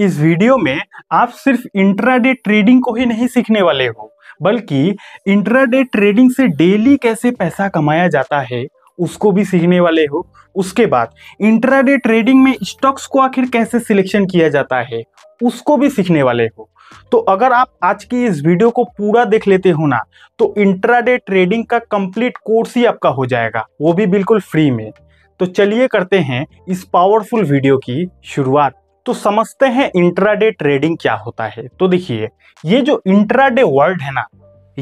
इस वीडियो में आप सिर्फ इंट्राडे ट्रेडिंग को ही नहीं सीखने वाले हो बल्कि इंट्राडे ट्रेडिंग से डेली कैसे पैसा कमाया जाता है उसको भी सीखने वाले हो उसके बाद इंट्राडे ट्रेडिंग में स्टॉक्स को आखिर कैसे सिलेक्शन किया जाता है उसको भी सीखने वाले हो तो अगर आप आज की इस वीडियो को पूरा देख लेते हो ना तो इंट्राडे ट्रेडिंग का कंप्लीट कोर्स ही आपका हो जाएगा वो भी बिल्कुल फ्री में तो चलिए करते हैं इस पावरफुल वीडियो की शुरुआत तो समझते हैं इंट्राडे ट्रेडिंग क्या होता है तो देखिए ये जो इंट्राडे वर्ड है ना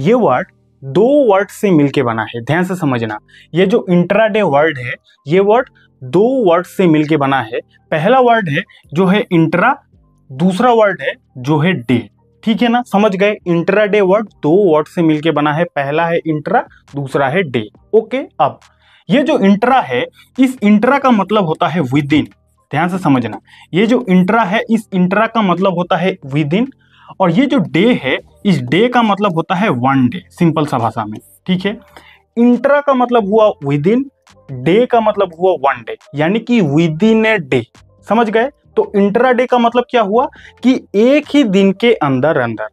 ये वर्ड दो वर्ड से मिलके बना है ध्यान से समझना ये जो इंट्राडे वर्ड है ये वर्ड दो वर्ड से मिलके बना है पहला वर्ड है जो है इंट्रा दूसरा वर्ड है जो है डे ठीक है ना समझ गए इंट्राडे वर्ड दो वर्ड से मिलके बना है पहला है इंट्रा दूसरा है डे ओके अब ये जो इंट्रा है इस इंट्रा का मतलब होता है विद इन ध्यान से समझना ये जो इंट्रा है इस इंट्रा का मतलब होता है विद इन और ये जो डे है इस डे का मतलब होता है वन डे सिंपल सा भाषा में ठीक है इंट्रा का मतलब हुआ विद इन डे का मतलब हुआ वन डे यानी कि विद इन ए डे समझ गए तो इंट्रा डे का मतलब क्या हुआ कि एक ही दिन के अंदर अंदर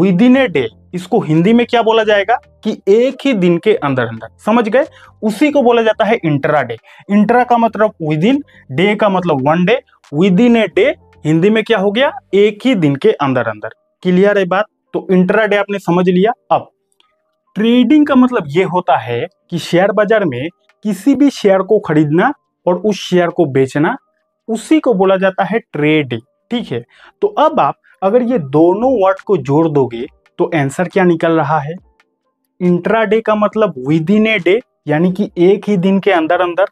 विद इन ए डे इसको हिंदी में क्या बोला जाएगा कि एक ही दिन के अंदर अंदर समझ गए उसी को बोला जाता है इंटरा डे इंटरा का मतलब विद इन डे का मतलब one day within a day Hindi में क्या हो गया एक ही दिन के अंदर अंदर क्लियर है बात तो इंटरा डे आपने समझ लिया अब ट्रेडिंग का मतलब ये होता है कि शेयर बाजार में किसी भी शेयर को खरीदना और उस शेयर को बेचना उसी को बोला जाता है ट्रेडिंग ठीक है तो अब आप अगर ये दोनों वर्ड को जोड़ दोगे तो आंसर क्या निकल रहा है इंट्रा डे का मतलब विद इन ए डे यानी कि एक ही दिन के अंदर अंदर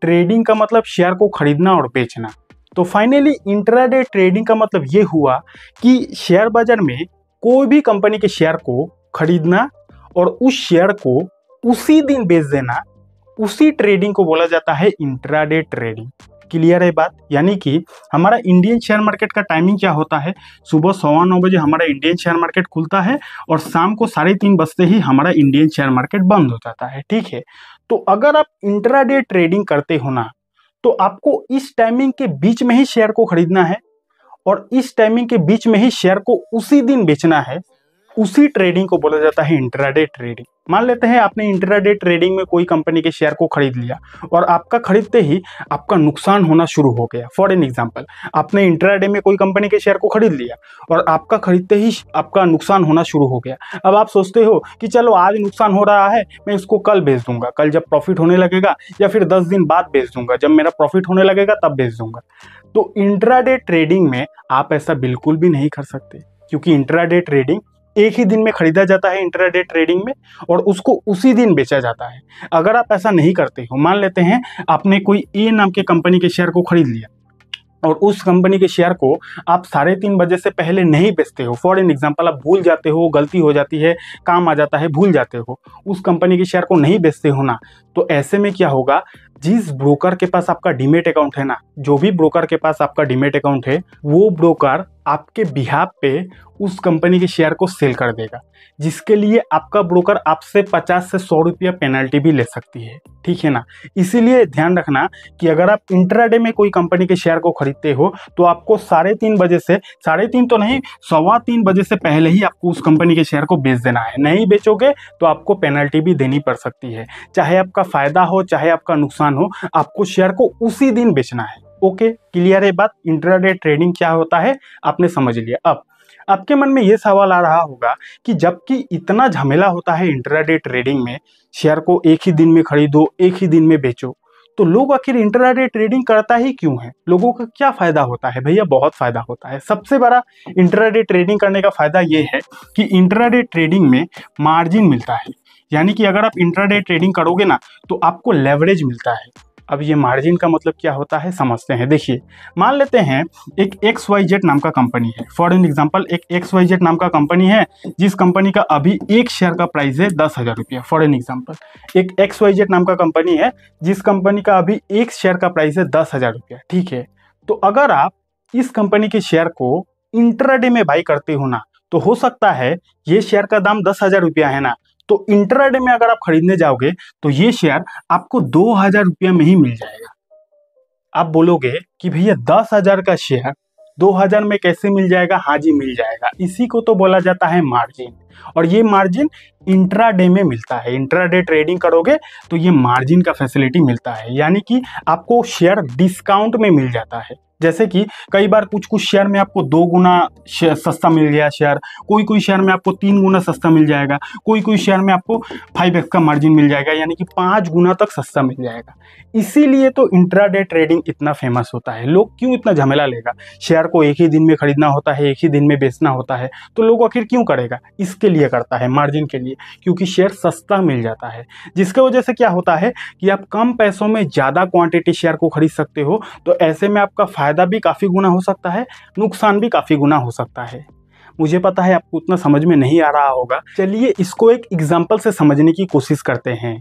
ट्रेडिंग का मतलब शेयर को खरीदना और बेचना तो फाइनली इंट्रा डे ट्रेडिंग का मतलब ये हुआ कि शेयर बाजार में कोई भी कंपनी के शेयर को खरीदना और उस शेयर को उसी दिन बेच देना उसी ट्रेडिंग को बोला जाता है इंट्राडे ट्रेडिंग क्लियर है बात यानी कि हमारा इंडियन शेयर मार्केट का टाइमिंग क्या होता है सुबह सवा नौ बजे हमारा इंडियन शेयर मार्केट खुलता है और शाम को साढ़े तीन बजते ही हमारा इंडियन शेयर मार्केट बंद हो जाता है ठीक है तो अगर आप इंट्राडे ट्रेडिंग करते हो ना तो आपको इस टाइमिंग के बीच में ही शेयर को खरीदना है और इस टाइमिंग के बीच में ही शेयर को उसी दिन बेचना है उसी ट्रेडिंग को बोला जाता है इंट्राडे ट्रेडिंग मान लेते हैं आपने इंटराडे ट्रेडिंग में कोई कंपनी के शेयर को खरीद लिया और आपका खरीदते ही आपका नुकसान होना शुरू हो गया फॉर एन एग्जाम्पल आपने इंट्राडे में कोई कंपनी के शेयर को खरीद लिया और आपका खरीदते ही आपका नुकसान होना शुरू हो गया अब आप सोचते हो कि चलो आज नुकसान हो रहा है मैं इसको कल बेच दूंगा कल जब प्रॉफिट होने लगेगा या फिर दस दिन बाद बेच दूंगा जब मेरा प्रॉफिट होने लगेगा तब बेच दूंगा तो इंट्राडे ट्रेडिंग में आप ऐसा बिल्कुल भी नहीं कर सकते क्योंकि इंट्राडे ट्रेडिंग एक ही दिन में खरीदा जाता है इंटरडे ट्रेडिंग में और उसको उसी दिन बेचा जाता है अगर आप ऐसा नहीं करते हो मान लेते हैं आपने कोई ए नाम के कंपनी के शेयर को खरीद लिया और उस कंपनी के शेयर को आप साढ़े तीन बजे से पहले नहीं बेचते हो फॉर एन एग्जाम्पल आप भूल जाते हो गलती हो जाती है काम आ जाता है भूल जाते हो उस कंपनी के शेयर को नहीं बेचते हो ना तो ऐसे में क्या होगा जिस ब्रोकर के पास आपका डीमेट अकाउंट है ना जो भी ब्रोकर के पास आपका डीमेट अकाउंट है वो ब्रोकर आपके बिहाब पे उस कंपनी के शेयर को सेल कर देगा जिसके लिए आपका ब्रोकर आपसे 50 से 100 रुपया पेनल्टी भी ले सकती है ठीक है ना इसीलिए ध्यान रखना कि अगर आप इंट्राडे में कोई कंपनी के शेयर को खरीदते हो तो आपको साढ़े तीन बजे से साढ़े तीन तो नहीं सवा तीन बजे से पहले ही आपको उस कंपनी के शेयर को बेच देना है नहीं बेचोगे तो आपको पेनल्टी भी देनी पड़ सकती है चाहे आपका फ़ायदा हो चाहे आपका नुकसान हो आपको शेयर को उसी दिन बेचना है ओके क्लियर है बात इंट्राडे ट्रेडिंग क्या होता है आपने समझ लिया अब आपके मन में ये सवाल आ रहा होगा कि जबकि इतना झमेला होता है इंट्राडे ट्रेडिंग में शेयर को एक ही दिन में खरीदो एक ही दिन में बेचो तो लोग आखिर इंट्राडे ट्रेडिंग करता ही क्यों है लोगों का क्या फ़ायदा होता है भैया बहुत फ़ायदा होता है सबसे बड़ा इंट्राडे ट्रेडिंग करने का फ़ायदा ये है कि इंट्राडे ट्रेडिंग में मार्जिन मिलता है यानी कि अगर आप इंट्राडे ट्रेडिंग करोगे ना तो आपको लेवरेज मिलता है अब ये मार्जिन का मतलब क्या होता है समझते हैं देखिए मान लेते हैं एक एक्स वाई जेड नाम का कंपनी है फॉर एन एग्जाम्पल एक एक्स वाई जेड नाम का कंपनी है जिस कंपनी का अभी एक शेयर का प्राइस है दस हज़ार रुपया फॉर एन एग्जाम्पल एक एक्स वाई जेड नाम का कंपनी है जिस कंपनी का अभी एक शेयर का प्राइस है दस हज़ार रुपया ठीक है तो अगर आप इस कंपनी के शेयर को इंटरडे में बाई करते हो ना तो हो सकता है ये शेयर का दाम दस हज़ार रुपया है ना तो इंटरडे में अगर आप खरीदने जाओगे तो ये शेयर आपको दो हजार रुपया में ही मिल जाएगा आप बोलोगे कि भैया दस हजार का शेयर दो हजार में कैसे मिल जाएगा हाँ जी मिल जाएगा इसी को तो बोला जाता है मार्जिन और ये मार्जिन इंट्राडे में मिलता है इंट्राडे ट्रेडिंग करोगे तो ये मार्जिन का फैसिलिटी मिलता है यानी कि आपको शेयर डिस्काउंट में मिल जाता है जैसे कि कई बार कुछ कुछ शेयर में आपको दो गुना सस्ता मिल गया शेयर कोई कोई शेयर में आपको तीन गुना सस्ता मिल जाएगा कोई कोई शेयर में आपको फाइव एक्स का मार्जिन मिल जाएगा यानी कि पाँच गुना तक सस्ता मिल जाएगा इसीलिए तो इंट्राडे ट्रेडिंग इतना फेमस होता है लोग क्यों इतना झमेला लेगा शेयर को एक ही दिन में खरीदना होता है एक ही दिन में बेचना होता है होता है तो लोग आखिर क्यों करेगा इसके लिए करता है मार्जिन के लिए क्योंकि शेयर सस्ता मिल जाता है जिसके वजह से क्या होता है कि आप कम पैसों में ज़्यादा क्वांटिटी शेयर को खरीद सकते हो तो ऐसे में आपका फ़ायदा भी काफ़ी गुना हो सकता है नुकसान भी काफ़ी गुना हो सकता है मुझे पता है आपको उतना समझ में नहीं आ रहा होगा चलिए इसको एक एग्जाम्पल से समझने की कोशिश करते हैं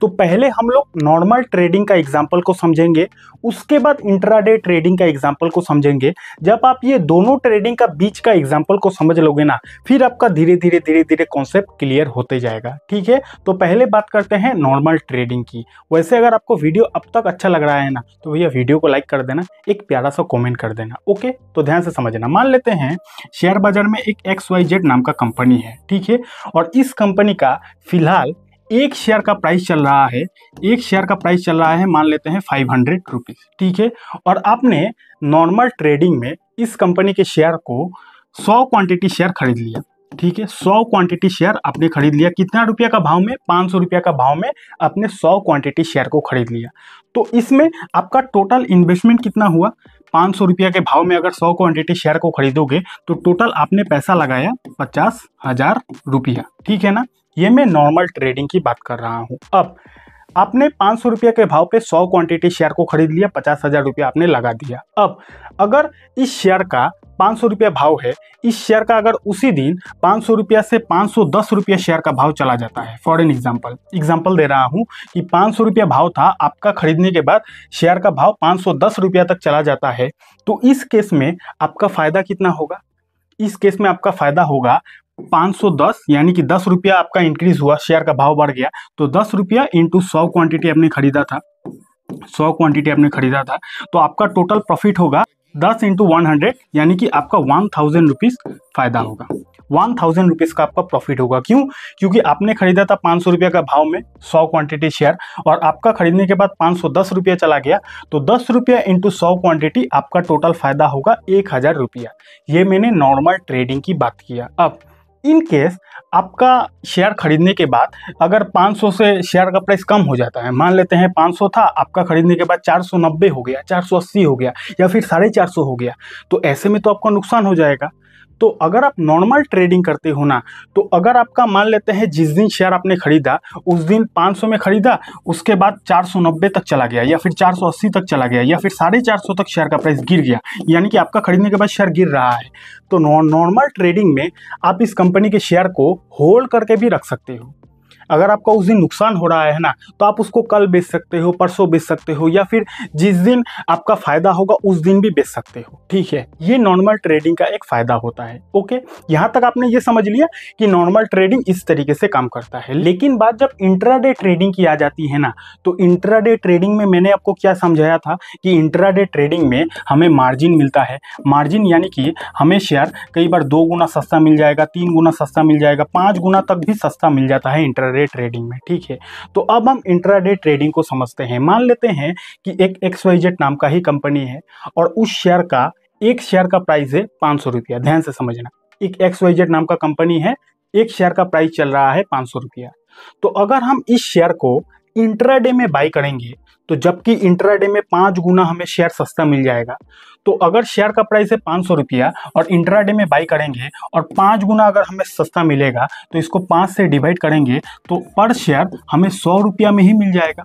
तो पहले हम लोग नॉर्मल ट्रेडिंग का एग्जाम्पल को समझेंगे उसके बाद इंट्राडे ट्रेडिंग का एग्जाम्पल को समझेंगे जब आप ये दोनों ट्रेडिंग का बीच का एग्जाम्पल को समझ लोगे ना फिर आपका धीरे धीरे धीरे धीरे कॉन्सेप्ट क्लियर होते जाएगा ठीक है तो पहले बात करते हैं नॉर्मल ट्रेडिंग की वैसे अगर आपको वीडियो अब तक अच्छा लग रहा है ना तो भैया वीडियो को लाइक कर देना एक प्यारा सा कॉमेंट कर देना ओके तो ध्यान से समझना मान लेते हैं शेयर बाजार में एक एक्स वाई जेड नाम का कंपनी है ठीक है और इस कंपनी का फिलहाल एक शेयर का प्राइस चल रहा है एक शेयर का प्राइस चल रहा है मान लेते हैं फाइव हंड्रेड रुपीज़ ठीक है और आपने नॉर्मल ट्रेडिंग में इस कंपनी के शेयर को सौ क्वांटिटी शेयर खरीद लिया ठीक है सौ क्वांटिटी शेयर आपने खरीद लिया कितना रुपया का भाव में पाँच सौ रुपया का भाव में आपने सौ क्वांटिटी शेयर को खरीद लिया तो इसमें आपका टोटल इन्वेस्टमेंट कितना हुआ पाँच सौ रुपया के भाव में अगर सौ क्वांटिटी शेयर को खरीदोगे तो टोटल आपने पैसा लगाया पचास हज़ार रुपया ठीक है ना ये मैं नॉर्मल ट्रेडिंग की बात कर रहा हूँ अब आपने पाँच सौ रुपये के भाव पे सौ क्वांटिटी शेयर को खरीद लिया पचास हज़ार रुपया आपने लगा दिया अब अगर इस शेयर का पाँच सौ रुपया भाव है इस शेयर का अगर उसी दिन पाँच सौ से पाँच सौ दस रुपया शेयर का भाव चला जाता है फॉर एन एग्जाम्पल एग्जाम्पल दे रहा हूँ कि पाँच सौ रुपया भाव था आपका खरीदने के बाद शेयर का भाव पाँच सौ दस रुपया तक चला जाता है तो इस केस में आपका फ़ायदा कितना होगा इस केस में आपका फ़ायदा होगा 510 यानी कि दस रुपया आपका इंक्रीज हुआ शेयर का भाव बढ़ गया तो दस रुपया इंटू सौ क्वांटिटी आपने खरीदा था सौ क्वांटिटी आपने खरीदा था तो आपका टोटल प्रॉफिट होगा दस इंटू वन हंड्रेड यानी कि आपका वन थाउजेंड रुपीज़ फायदा होगा वन थाउजेंड रुपीज़ का आपका प्रॉफिट होगा क्यों क्योंकि आपने खरीदा था पाँच सौ रुपये का भाव में सौ क्वांटिटी शेयर और आपका खरीदने के बाद पाँच सौ दस रुपया चला गया तो दस रुपया इंटू सौ क्वांटिटी आपका टोटल फायदा होगा एक हज़ार रुपया ये मैंने नॉर्मल ट्रेडिंग की बात किया अब इन केस आपका शेयर खरीदने के बाद अगर 500 से शेयर का प्राइस कम हो जाता है मान लेते हैं 500 था आपका खरीदने के बाद 490 हो गया 480 हो गया या फिर साढ़े चार हो गया तो ऐसे में तो आपका नुकसान हो जाएगा तो अगर आप नॉर्मल ट्रेडिंग करते हो ना तो अगर आपका मान लेते हैं जिस दिन शेयर आपने खरीदा उस दिन 500 में खरीदा उसके बाद 490 तक चला गया या फिर 480 तक चला गया या फिर साढ़े चार सौ तक शेयर का प्राइस गिर गया यानी कि आपका खरीदने के बाद शेयर गिर रहा है तो नॉर्मल ट्रेडिंग में आप इस कंपनी के शेयर को होल्ड करके भी रख सकते हो अगर आपका उस दिन नुकसान हो रहा है ना तो आप उसको कल बेच सकते हो परसों बेच सकते हो या फिर जिस दिन आपका फ़ायदा होगा उस दिन भी बेच सकते हो ठीक है ये नॉर्मल ट्रेडिंग का एक फ़ायदा होता है ओके यहाँ तक आपने ये समझ लिया कि नॉर्मल ट्रेडिंग इस तरीके से काम करता है लेकिन बात जब इंट्राडे ट्रेडिंग की आ जाती है ना तो इंट्राडे ट्रेडिंग में मैंने आपको क्या समझाया था कि इंट्राडे ट्रेडिंग में हमें मार्जिन मिलता है मार्जिन यानी कि हमें शेयर कई बार दो गुना सस्ता मिल जाएगा तीन गुना सस्ता मिल जाएगा पाँच गुना तक भी सस्ता मिल जाता है इंटर इंट्राडे ट्रेडिंग में ठीक है तो अब हम इंट्राडे ट्रेडिंग को समझते हैं मान लेते हैं कि एक एक्स वाई जेड नाम का ही कंपनी है और उस शेयर का एक शेयर का प्राइस है पाँच सौ रुपया ध्यान से समझना एक एक्स वाई जेड नाम का कंपनी है एक शेयर का प्राइस चल रहा है पाँच सौ रुपया तो अगर हम इस शेयर को इंट्राडे में बाई करेंगे तो जबकि इंट्राडे में पाँच गुना हमें शेयर सस्ता मिल जाएगा तो अगर शेयर का प्राइस है पाँच सौ रुपया और इंट्राडे में बाई करेंगे और पाँच गुना अगर हमें सस्ता मिलेगा तो इसको पाँच से डिवाइड करेंगे तो पर शेयर हमें सौ रुपया में ही मिल जाएगा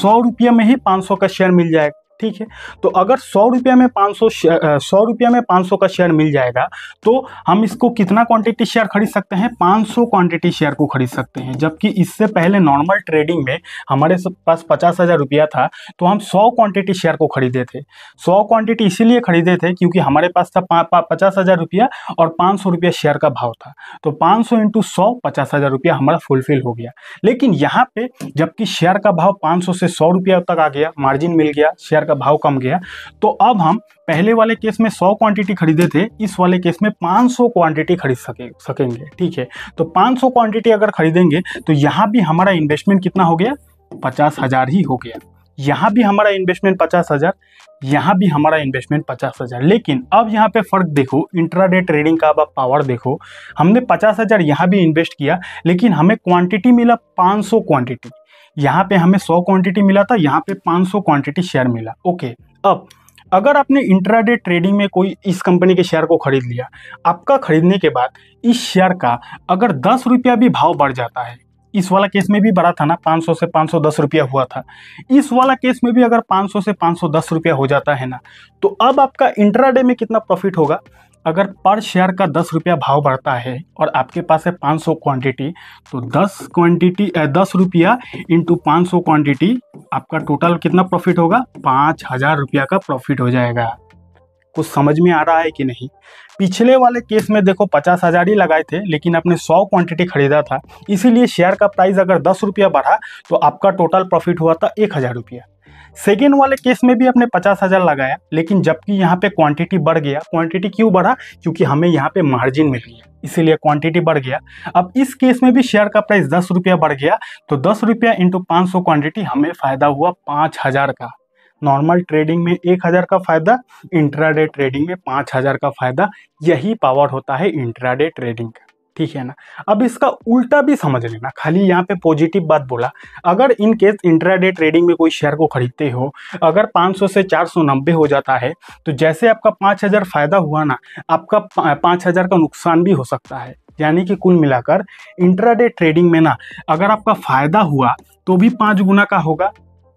सौ रुपया में ही पाँच सौ का शेयर मिल जाएगा ठीक है तो अगर सौ रुपया में पाँच सौ सौ रुपया में पाँच सौ का शेयर मिल जाएगा तो हम इसको कितना क्वांटिटी शेयर खरीद सकते हैं पाँच सौ क्वांटिटी शेयर को खरीद सकते हैं जबकि इससे पहले नॉर्मल ट्रेडिंग में हमारे पास पचास हज़ार रुपया था तो हम सौ क्वांटिटी शेयर को खरीदे थे सौ क्वांटिटी इसीलिए खरीदे थे क्योंकि हमारे पास था पचास हज़ार रुपया और पाँच सौ रुपया शेयर का भाव था तो पाँच सौ इंटू सौ पचास हज़ार रुपया हमारा फुलफिल हो गया लेकिन यहाँ पर जबकि शेयर का भाव पाँच सौ से सौ रुपया तक आ गया मार्जिन मिल गया शेयर का भाव कम गया तो अब हम पहले वाले केस में 100 क्वांटिटी खरीदे थे इस वाले केस में 500 क्वांटिटी खरीद सके सकेंगे ठीक है तो 500 क्वांटिटी अगर खरीदेंगे तो यहाँ भी हमारा इन्वेस्टमेंट कितना हो गया पचास हज़ार ही हो गया यहाँ भी हमारा इन्वेस्टमेंट पचास हज़ार यहाँ भी हमारा इन्वेस्टमेंट पचास हज़ार लेकिन अब यहाँ पे फ़र्क देखो इंट्राडे ट्रेडिंग का अब आप पावर देखो हमने पचास हज़ार यहाँ भी इन्वेस्ट किया लेकिन हमें क्वांटिटी मिला पाँच सौ क्वांटिटी यहाँ पे हमें 100 क्वांटिटी मिला था यहाँ पे 500 क्वांटिटी शेयर मिला ओके अब अगर आपने इंट्राडे ट्रेडिंग में कोई इस कंपनी के शेयर को खरीद लिया आपका खरीदने के बाद इस शेयर का अगर दस रुपया भी भाव बढ़ जाता है इस वाला केस में भी बड़ा था ना 500 से 510 रुपया हुआ था इस वाला केस में भी अगर 500 से 510 रुपया हो जाता है ना तो अब आपका इंट्राडे में कितना प्रॉफिट होगा अगर पर शेयर का दस रुपया भाव बढ़ता है और आपके पास है पाँच सौ क्वान्टिटी तो दस क्वान्टिटी दस रुपया इंटू पाँच सौ क्वान्टिटी आपका टोटल कितना प्रॉफिट होगा पाँच हज़ार रुपया का प्रॉफिट हो जाएगा कुछ समझ में आ रहा है कि नहीं पिछले वाले केस में देखो पचास हज़ार ही लगाए थे लेकिन आपने सौ क्वांटिटी खरीदा था इसीलिए शेयर का प्राइस अगर दस रुपया बढ़ा तो आपका टोटल प्रॉफिट हुआ था एक हज़ार रुपया सेकेंड वाले केस में भी अपने पचास हज़ार लगाया लेकिन जबकि यहाँ पे क्वांटिटी बढ़ गया क्वांटिटी क्यों बढ़ा क्योंकि हमें यहाँ पे मार्जिन मिल गया इसीलिए क्वांटिटी बढ़ गया अब इस केस में भी शेयर का प्राइस दस रुपया बढ़ गया तो दस रुपया इंटू पाँच सौ क्वान्टिटी हमें फ़ायदा हुआ पाँच हज़ार का नॉर्मल ट्रेडिंग में एक हज़ार का फ़ायदा इंट्राडे ट्रेडिंग में पाँच हज़ार का फ़ायदा यही पावर होता है इंट्राडे ट्रेडिंग का ठीक है ना अब इसका उल्टा भी समझ लेना खाली यहाँ पे पॉजिटिव बात बोला अगर इन केस इंट्राडे ट्रेडिंग में कोई शेयर को खरीदते हो अगर 500 से नब्बे हो जाता है तो जैसे आपका 5000 फायदा हुआ ना आपका 5000 का नुकसान भी हो सकता है यानी कि कुल मिलाकर इंट्राडे ट्रेडिंग में ना अगर आपका फायदा हुआ तो भी पाँच गुना का होगा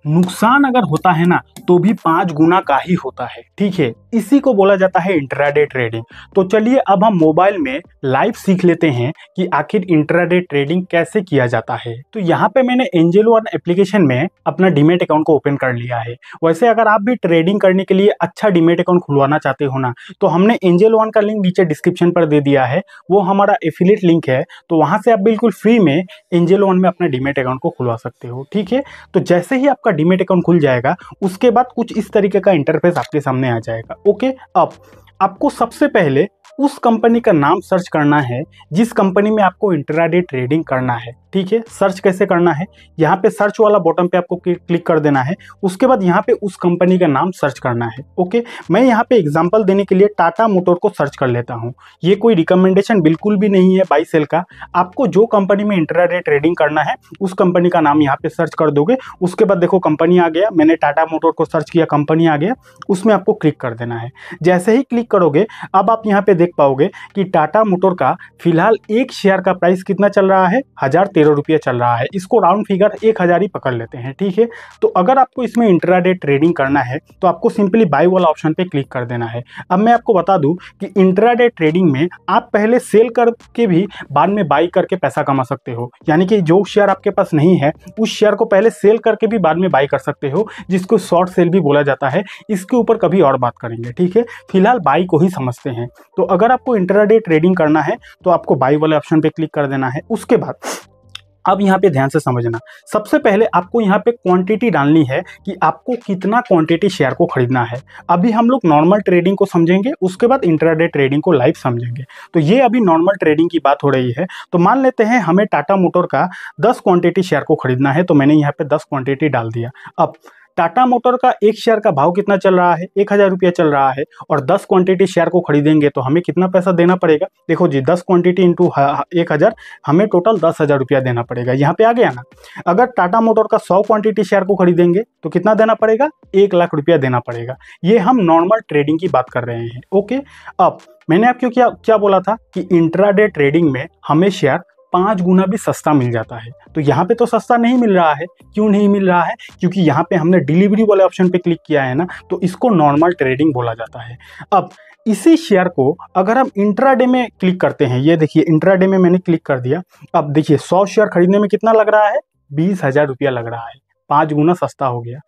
नुकसान अगर होता है ना तो भी पाँच गुना का ही होता है ठीक है इसी को बोला जाता है इंट्राडे ट्रेडिंग तो चलिए अब हम मोबाइल में लाइव सीख लेते हैं कि आखिर इंट्राडे ट्रेडिंग कैसे किया जाता है तो यहाँ पे मैंने एंजल वन एप्लीकेशन में अपना डीमेट अकाउंट को ओपन कर लिया है वैसे अगर आप भी ट्रेडिंग करने के लिए अच्छा डीमेट अकाउंट खुलवाना चाहते हो ना तो हमने एंजल वन का लिंक नीचे डिस्क्रिप्शन पर दे दिया है वो हमारा एफिलेट लिंक है तो वहाँ से आप बिल्कुल फ्री में एंजेल वन में अपना डीमेट अकाउंट को खुलवा सकते हो ठीक है तो जैसे ही आपका डीमेट अकाउंट खुल जाएगा उसके बाद कुछ इस तरीके का इंटरफेस आपके सामने आ जाएगा ओके अब आपको सबसे पहले उस कंपनी का नाम सर्च करना है जिस कंपनी में आपको इंटराडे ट्रेडिंग करना है ठीक है सर्च कैसे करना है यहाँ पे सर्च वाला बॉटम पे आपको क्लिक कर देना है उसके बाद यहाँ पे उस कंपनी का नाम सर्च करना है ओके मैं यहाँ पे एग्जाम्पल देने के लिए टाटा मोटर को सर्च कर लेता हूँ ये कोई रिकमेंडेशन बिल्कुल भी नहीं है बाई सेल का आपको जो कंपनी में इंटराडे ट्रेडिंग करना है उस कंपनी का नाम यहाँ पे सर्च कर दोगे उसके बाद देखो कंपनी आ गया मैंने टाटा मोटर को सर्च किया कंपनी आ गया उसमें आपको क्लिक कर देना है जैसे ही क्लिक करोगे अब आप यहाँ पे देख पाओगे कि टाटा मोटर का फिलहाल एक शेयर का प्राइस कितना चल रहा है हज़ार तेरह रुपया चल रहा है इसको राउंड फिगर एक हज़ार ही पकड़ लेते हैं ठीक है तो अगर आपको इसमें इंट्राडे ट्रेडिंग करना है तो आपको सिंपली बाई वाला ऑप्शन पर क्लिक कर देना है अब मैं आपको बता दूँ कि इंट्राडे ट्रेडिंग में आप पहले सेल करके भी बाद में बाई करके पैसा कमा सकते हो यानी कि जो शेयर आपके पास नहीं है उस शेयर को पहले सेल करके भी बाद में बाई कर सकते हो जिसको शॉर्ट सेल भी बोला जाता है इसके ऊपर कभी और बात करेंगे ठीक है फिलहाल बाई को ही समझते हैं तो अगर आपको इंटरडे ट्रेडिंग करना है तो आपको बाई वाले ऑप्शन पे क्लिक कर देना है उसके बाद अब यहाँ पे ध्यान से समझना सबसे पहले आपको यहाँ पे क्वांटिटी डालनी है कि आपको कितना क्वांटिटी शेयर को खरीदना है अभी हम लोग नॉर्मल ट्रेडिंग को समझेंगे उसके बाद इंटरडे ट्रेडिंग को लाइव समझेंगे तो ये अभी नॉर्मल ट्रेडिंग की बात हो रही है तो मान लेते हैं हमें टाटा मोटर का दस क्वान्टिटी शेयर को खरीदना है तो मैंने यहाँ पर दस क्वान्टिटी डाल दिया अब टाटा मोटर का एक शेयर का भाव कितना चल रहा है एक हज़ार रुपया चल रहा है और दस क्वांटिटी शेयर को खरीदेंगे तो हमें कितना पैसा देना पड़ेगा देखो जी दस क्वांटिटी इंटू एक हज़ार हमें टोटल दस हज़ार रुपया देना पड़ेगा यहाँ पे आ गया ना अगर टाटा मोटर का सौ क्वांटिटी शेयर को खरीदेंगे तो कितना देना पड़ेगा एक लाख रुपया देना पड़ेगा ये हम नॉर्मल ट्रेडिंग की बात कर रहे हैं ओके अब मैंने आपको क्या क्या बोला था कि इंट्राडे ट्रेडिंग में हमें शेयर पाँच गुना भी सस्ता मिल जाता है तो यहाँ पे तो सस्ता नहीं मिल रहा है क्यों नहीं मिल रहा है क्योंकि यहाँ पे हमने डिलीवरी वाले ऑप्शन पे क्लिक किया है ना तो इसको नॉर्मल ट्रेडिंग बोला जाता है अब इसी शेयर को अगर हम इंट्राडे में क्लिक करते हैं ये देखिए इंट्राडे में मैंने क्लिक कर दिया अब देखिए सौ शेयर खरीदने में कितना लग रहा है बीस हज़ार रुपया लग रहा है पाँच गुना सस्ता हो गया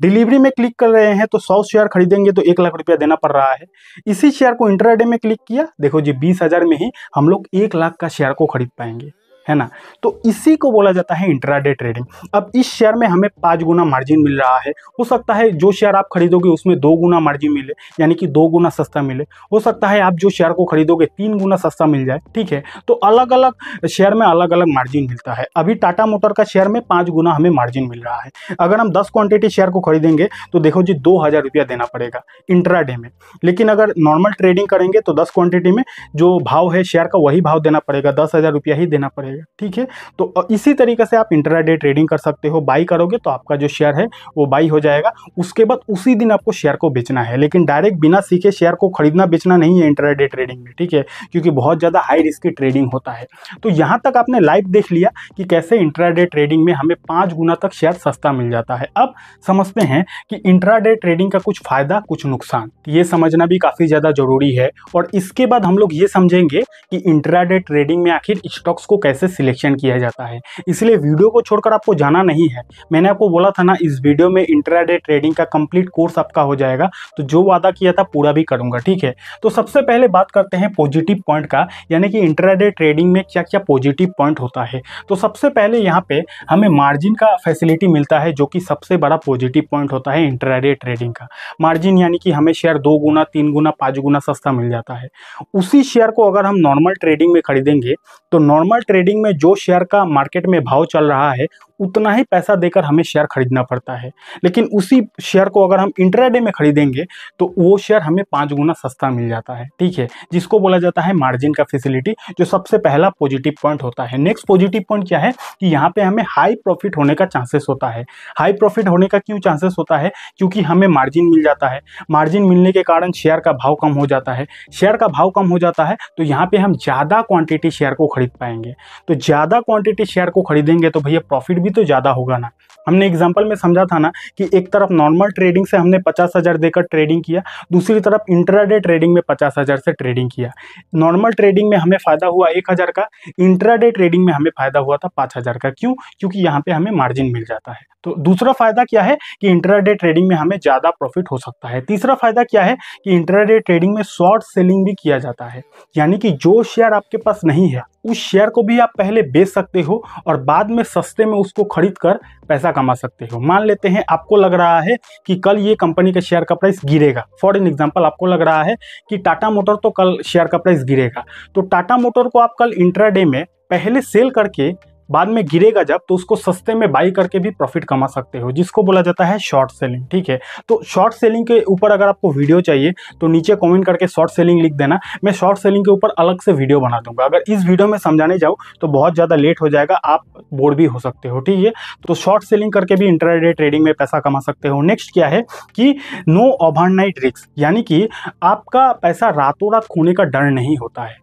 डिलीवरी में क्लिक कर रहे हैं तो सौ शेयर खरीदेंगे तो एक लाख रुपया देना पड़ रहा है इसी शेयर को इंटरडे में क्लिक किया देखो जी बीस हजार में ही हम लोग एक लाख का शेयर को खरीद पाएंगे है ना तो इसी को बोला जाता है इंट्राडे ट्रेडिंग अब इस शेयर में हमें पाँच गुना मार्जिन मिल रहा है हो सकता है जो शेयर आप खरीदोगे उसमें दो गुना मार्जिन मिले यानी कि दो गुना सस्ता मिले हो सकता है आप जो शेयर को खरीदोगे तीन गुना सस्ता मिल जाए ठीक है तो अलग अलग शेयर में अलग अलग मार्जिन मिलता है अभी टाटा मोटर का शेयर में पाँच गुना हमें मार्जिन मिल रहा है अगर हम दस क्वांटिटी शेयर को खरीदेंगे तो देखो जी दो हज़ार रुपया देना पड़ेगा इंट्राडे में लेकिन अगर नॉर्मल ट्रेडिंग करेंगे तो दस क्वांटिटी में जो भाव है शेयर का वही भाव देना पड़ेगा दस हज़ार रुपया ही देना पड़ेगा जाएगा ठीक है तो इसी तरीके से आप इंटराडे ट्रेडिंग कर सकते हो बाई करोगे तो आपका जो शेयर है वो बाई हो जाएगा उसके बाद उसी दिन आपको शेयर को बेचना है लेकिन डायरेक्ट बिना सीखे शेयर को खरीदना बेचना नहीं है इंटराडे ट्रेडिंग में ठीक है क्योंकि बहुत ज़्यादा हाई रिस्क की ट्रेडिंग होता है तो यहाँ तक आपने लाइव देख लिया कि कैसे इंट्राडे ट्रेडिंग में हमें पाँच गुना तक शेयर सस्ता मिल जाता है अब समझते हैं कि इंट्राडे ट्रेडिंग का कुछ फ़ायदा कुछ नुकसान ये समझना भी काफ़ी ज़्यादा ज़रूरी है और इसके बाद हम लोग ये समझेंगे कि इंट्राडे ट्रेडिंग में आखिर स्टॉक्स को कैसे से सिलेक्शन किया जाता है इसलिए वीडियो को छोड़कर आपको जाना नहीं है मैंने आपको बोला था ना इस वीडियो में इंट्राडे ट्रेडिंग का कंप्लीट कोर्स आपका हो जाएगा तो जो वादा किया था पूरा भी करूंगा ठीक है तो सबसे पहले बात करते हैं पॉजिटिव पॉइंट का यानी कि इंट्राडे ट्रेडिंग में क्या क्या पॉजिटिव पॉइंट होता है तो सबसे पहले यहाँ पे हमें मार्जिन का फैसिलिटी मिलता है जो कि सबसे बड़ा पॉजिटिव पॉइंट होता है इंट्राडे ट्रेडिंग का मार्जिन यानी कि हमें शेयर दो गुना तीन गुना पाँच गुना सस्ता मिल जाता है उसी शेयर को अगर हम नॉर्मल ट्रेडिंग में खरीदेंगे तो नॉर्मल ट्रेडिंग ट्रेडिंग में जो शेयर का मार्केट में भाव चल रहा है उतना ही पैसा देकर हमें शेयर खरीदना पड़ता है लेकिन उसी शेयर को अगर हम इंट्राडे में खरीदेंगे तो वो शेयर हमें पाँच गुना सस्ता मिल जाता है ठीक है जिसको बोला जाता है मार्जिन का फैसिलिटी जो सबसे पहला पॉजिटिव पॉइंट होता है नेक्स्ट पॉजिटिव पॉइंट क्या है कि यहाँ पर हमें हाई प्रॉफिट होने का चांसेस होता है हाई प्रॉफिट होने का क्यों चांसेस होता है क्योंकि हमें मार्जिन मिल जाता है मार्जिन मिलने के कारण शेयर का भाव कम हो जाता है शेयर का भाव कम हो जाता है तो यहाँ पर हम ज़्यादा क्वान्टिटी शेयर को खरीद पाएंगे तो ज़्यादा क्वान्टिटी शेयर को खरीदेंगे तो भैया प्रॉफिट भी तो ज़्यादा होगा ना हमने एग्जाम्पल में समझा था ना कि एक तरफ नॉर्मल ट्रेडिंग से हमने पचास हज़ार देकर ट्रेडिंग किया दूसरी तरफ इंट्राडे ट्रेडिंग में पचास हज़ार से ट्रेडिंग किया नॉर्मल ट्रेडिंग में हमें फ़ायदा हुआ एक हज़ार का इंट्राडे ट्रेडिंग में हमें फ़ायदा हुआ था पाँच हज़ार का क्यों क्योंकि यहाँ पर हमें मार्जिन मिल जाता है तो दूसरा फ़ायदा क्या है कि इंट्राडे ट्रेडिंग में हमें ज़्यादा प्रॉफिट हो सकता है तीसरा फ़ायदा क्या है कि इंट्राडे ट्रेडिंग में शॉर्ट सेलिंग भी किया जाता है यानी कि जो शेयर आपके पास नहीं है उस शेयर को भी आप पहले बेच सकते हो और बाद में सस्ते में उसको खरीद कर पैसा कमा सकते हो मान लेते हैं आपको लग रहा है कि कल ये कंपनी के शेयर का प्राइस गिरेगा फॉर एन एग्जाम्पल आपको लग रहा है कि टाटा मोटर तो कल शेयर का प्राइस गिरेगा तो टाटा मोटर को आप कल इंट्राडे में पहले सेल करके बाद में गिरेगा जब तो उसको सस्ते में बाई करके भी प्रॉफिट कमा सकते हो जिसको बोला जाता है शॉर्ट सेलिंग ठीक है तो शॉर्ट सेलिंग के ऊपर अगर आपको वीडियो चाहिए तो नीचे कमेंट करके शॉर्ट सेलिंग लिख देना मैं शॉर्ट सेलिंग के ऊपर अलग से वीडियो बना दूंगा अगर इस वीडियो में समझाने जाऊँ तो बहुत ज़्यादा लेट हो जाएगा आप बोर भी हो सकते हो ठीक है तो शॉर्ट सेलिंग करके भी इंटरडे ट्रेडिंग में पैसा कमा सकते हो नेक्स्ट क्या है कि नो ओवरनाइट रिक्स यानी कि आपका पैसा रातों रात खोने का डर नहीं होता है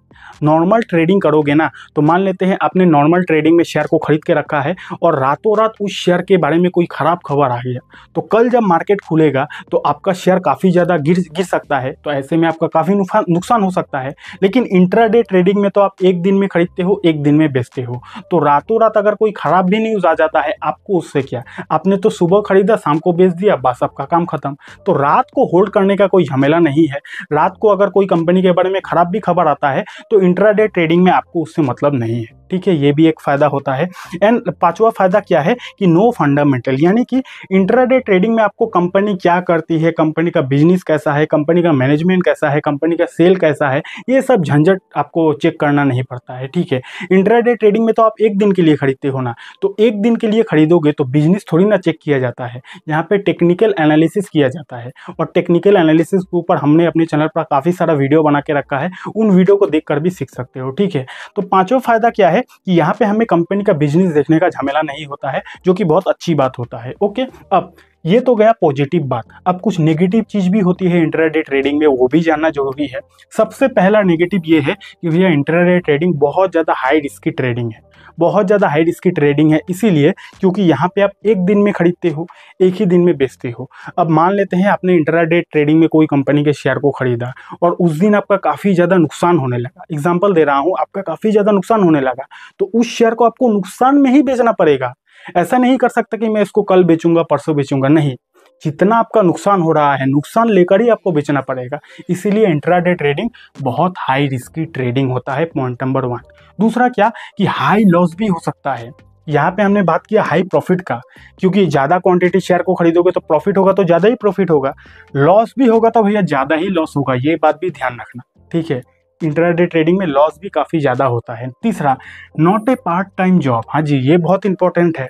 नॉर्मल ट्रेडिंग करोगे ना तो मान लेते हैं आपने नॉर्मल ट्रेडिंग में शेयर को खरीद के रखा है और रातों रात उस शेयर के बारे में कोई ख़राब खबर आ गया तो कल जब मार्केट खुलेगा तो आपका शेयर काफ़ी ज़्यादा गिर गिर सकता है तो ऐसे में आपका काफ़ी नुकसान हो सकता है लेकिन इंट्राडे ट्रेडिंग में तो आप एक दिन में खरीदते हो एक दिन में बेचते हो तो रातों रात अगर कोई ख़राब भी न्यूज़ आ जाता है आपको उससे क्या आपने तो सुबह खरीदा शाम को बेच दिया बस आपका काम खत्म तो रात को होल्ड करने का कोई झमेला नहीं है रात को अगर कोई कंपनी के बारे में ख़राब भी खबर आता है तो इंट्राडे ट्रेडिंग में आपको उससे मतलब नहीं है ठीक है ये भी एक फ़ायदा होता है एंड पांचवा फ़ायदा क्या है कि नो फंडामेंटल यानी कि इंटराडे ट्रेडिंग में आपको कंपनी क्या करती है कंपनी का बिजनेस कैसा है कंपनी का मैनेजमेंट कैसा है कंपनी का सेल कैसा है ये सब झंझट आपको चेक करना नहीं पड़ता है ठीक है इंटरडे ट्रेडिंग में तो आप एक दिन के लिए खरीदते हो ना तो एक दिन के लिए खरीदोगे तो बिजनेस थोड़ी ना चेक किया जाता है यहाँ पर टेक्निकल एनालिसिस किया जाता है और टेक्निकल एनालिसिस के ऊपर हमने अपने चैनल पर काफ़ी सारा वीडियो बना के रखा है उन वीडियो को देख भी सीख सकते हो ठीक है तो पाँचों फ़ायदा क्या है कि यहाँ पे हमें कंपनी का बिजनेस देखने का झमेला नहीं होता है जो कि बहुत अच्छी बात होता है ओके अब ये तो गया पॉजिटिव बात अब कुछ नेगेटिव चीज़ भी होती है इंटरडे ट्रेडिंग में वो भी जानना जरूरी है सबसे पहला नेगेटिव ये है कि भैया इंटरडे ट्रेडिंग बहुत ज़्यादा हाई रिस्क की ट्रेडिंग है बहुत ज़्यादा हाई रिस्क की ट्रेडिंग है इसीलिए क्योंकि यहाँ पे आप एक दिन में खरीदते हो एक ही दिन में बेचते हो अब मान लेते हैं आपने इंटरडे ट्रेडिंग में कोई कंपनी के शेयर को खरीदा और उस दिन आपका काफ़ी ज़्यादा नुकसान होने लगा एग्जाम्पल दे रहा हूँ आपका काफ़ी ज़्यादा नुकसान होने लगा तो उस शेयर को आपको नुकसान में ही बेचना पड़ेगा ऐसा नहीं कर सकता कि मैं इसको कल बेचूंगा परसों बेचूंगा नहीं जितना आपका नुकसान हो रहा है नुकसान लेकर ही आपको बेचना पड़ेगा इसीलिए इंट्राडे ट्रेडिंग बहुत हाई रिस्की ट्रेडिंग होता है पॉइंट नंबर वन दूसरा क्या कि हाई लॉस भी हो सकता है यहाँ पे हमने बात किया हाई प्रॉफिट का क्योंकि ज़्यादा क्वांटिटी शेयर को खरीदोगे तो प्रॉफिट होगा तो ज़्यादा ही प्रॉफिट होगा लॉस भी होगा तो भैया ज़्यादा ही लॉस होगा ये बात भी ध्यान रखना ठीक है इंटरनेट ट्रेडिंग में लॉस भी काफ़ी ज़्यादा होता है तीसरा not a part time job हाँ जी ये बहुत इंपॉर्टेंट है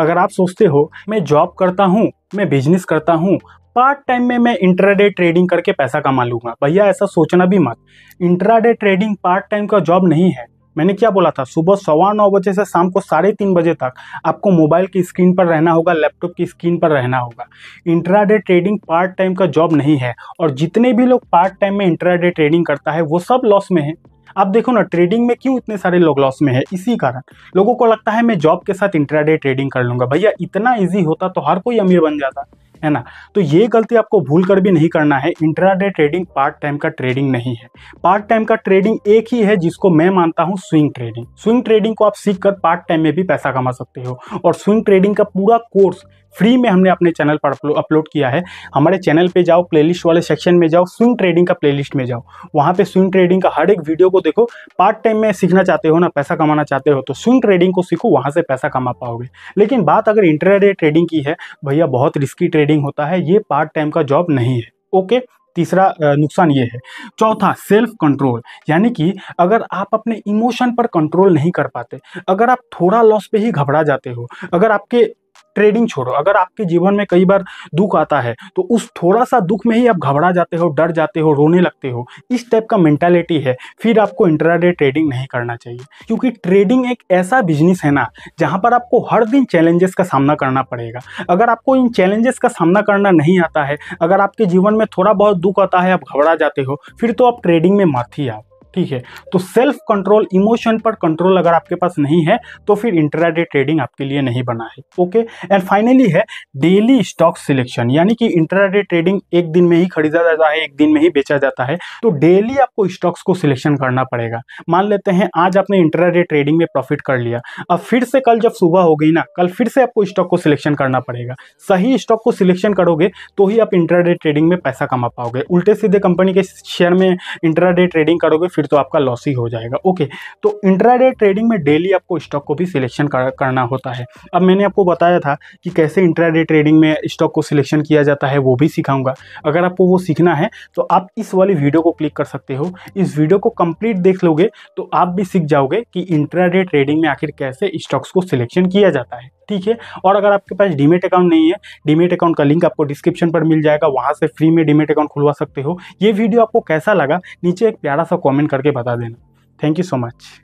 अगर आप सोचते हो मैं जॉब करता हूँ मैं बिजनेस करता हूँ पार्ट टाइम में मैं इंट्राडे ट्रेडिंग करके पैसा कमा लूँगा भैया ऐसा सोचना भी मत इंट्राडे ट्रेडिंग पार्ट टाइम का जॉब नहीं है मैंने क्या बोला था सुबह सवा नौ बजे से शाम को साढ़े तीन बजे तक आपको मोबाइल की स्क्रीन पर रहना होगा लैपटॉप की स्क्रीन पर रहना होगा इंट्राडे ट्रेडिंग पार्ट टाइम का जॉब नहीं है और जितने भी लोग पार्ट टाइम में इंट्राडे ट्रेडिंग करता है वो सब लॉस में है आप देखो ना ट्रेडिंग में क्यों इतने सारे लोग लॉस में है इसी कारण लोगों को लगता है मैं जॉब के साथ इंट्राडे ट्रेडिंग कर लूंगा भैया इतना ईजी होता तो हर कोई अमीर बन जाता है ना तो ये गलती आपको भूल कर भी नहीं करना है इंट्राडे ट्रेडिंग पार्ट टाइम का ट्रेडिंग नहीं है पार्ट टाइम का ट्रेडिंग एक ही है जिसको मैं मानता हूँ स्विंग ट्रेडिंग स्विंग ट्रेडिंग को आप सीख पार्ट टाइम में भी पैसा कमा सकते हो और स्विंग ट्रेडिंग का पूरा कोर्स फ्री में हमने अपने चैनल पर अपलोड किया है हमारे चैनल पे जाओ प्लेलिस्ट वाले सेक्शन में जाओ स्विंग ट्रेडिंग का प्लेलिस्ट में जाओ वहाँ पे स्विंग ट्रेडिंग का हर एक वीडियो को देखो पार्ट टाइम में सीखना चाहते हो ना पैसा कमाना चाहते हो तो स्विंग ट्रेडिंग को सीखो वहाँ से पैसा कमा पाओगे लेकिन बात अगर इंटरनेट ट्रेडिंग की है भैया बहुत रिस्की ट्रेडिंग होता है ये पार्ट टाइम का जॉब नहीं है ओके तीसरा नुकसान ये है चौथा सेल्फ कंट्रोल यानी कि अगर आप अपने इमोशन पर कंट्रोल नहीं कर पाते अगर आप थोड़ा लॉस पे ही घबरा जाते हो अगर आपके ट्रेडिंग छोड़ो अगर आपके जीवन में कई बार दुख आता है तो उस थोड़ा सा दुख में ही आप घबरा जाते हो डर जाते हो रोने लगते हो इस टाइप का मैंटेलिटी है फिर आपको इंटराडे ट्रेडिंग नहीं करना चाहिए क्योंकि ट्रेडिंग एक ऐसा बिजनेस है ना जहाँ पर आपको हर दिन चैलेंजेस का सामना करना पड़ेगा अगर आपको इन चैलेंजेस का सामना करना नहीं आता है अगर आपके जीवन में थोड़ा बहुत दुख आता है आप घबरा जाते हो फिर तो आप ट्रेडिंग में मत ही आओ ठीक है तो सेल्फ कंट्रोल इमोशन पर कंट्रोल अगर आपके पास नहीं है तो फिर इंटराडे ट्रेडिंग आपके लिए नहीं बना है ओके एंड फाइनली है डेली स्टॉक सिलेक्शन यानी कि इंटराडे ट्रेडिंग एक दिन में ही खरीदा जाता है एक दिन में ही बेचा जाता है तो डेली आपको स्टॉक्स को सिलेक्शन करना पड़ेगा मान लेते हैं आज आपने इंटराडे ट्रेडिंग में प्रॉफिट कर लिया अब फिर से कल जब सुबह हो गई ना कल फिर से आपको स्टॉक को सिलेक्शन करना पड़ेगा सही स्टॉक को सिलेक्शन करोगे तो ही आप इंटरडे ट्रेडिंग में पैसा कमा पाओगे उल्टे सीधे कंपनी के शेयर में इंटराडे ट्रेडिंग करोगे फिर फिर तो आपका लॉस ही हो जाएगा ओके तो इंट्राडे ट्रेडिंग में डेली आपको स्टॉक को भी सिलेक्शन करना होता है अब मैंने आपको बताया था कि कैसे इंट्राडे ट्रेडिंग में स्टॉक को सिलेक्शन किया जाता है वो भी सिखाऊंगा अगर आपको वो सीखना है तो आप इस वाली वीडियो को क्लिक कर सकते हो इस वीडियो को कंप्लीट देख लोगे तो आप भी सीख जाओगे कि इंट्राडे ट्रेडिंग में आखिर कैसे स्टॉक्स को सिलेक्शन किया जाता है ठीक है और अगर आपके पास डीमेट अकाउंट नहीं है डीमेट अकाउंट का लिंक आपको डिस्क्रिप्शन पर मिल जाएगा वहां से फ्री में डीमेट अकाउंट खुलवा सकते हो ये वीडियो आपको कैसा लगा नीचे एक प्यारा सा कॉमेंट करके बता देना थैंक यू सो मच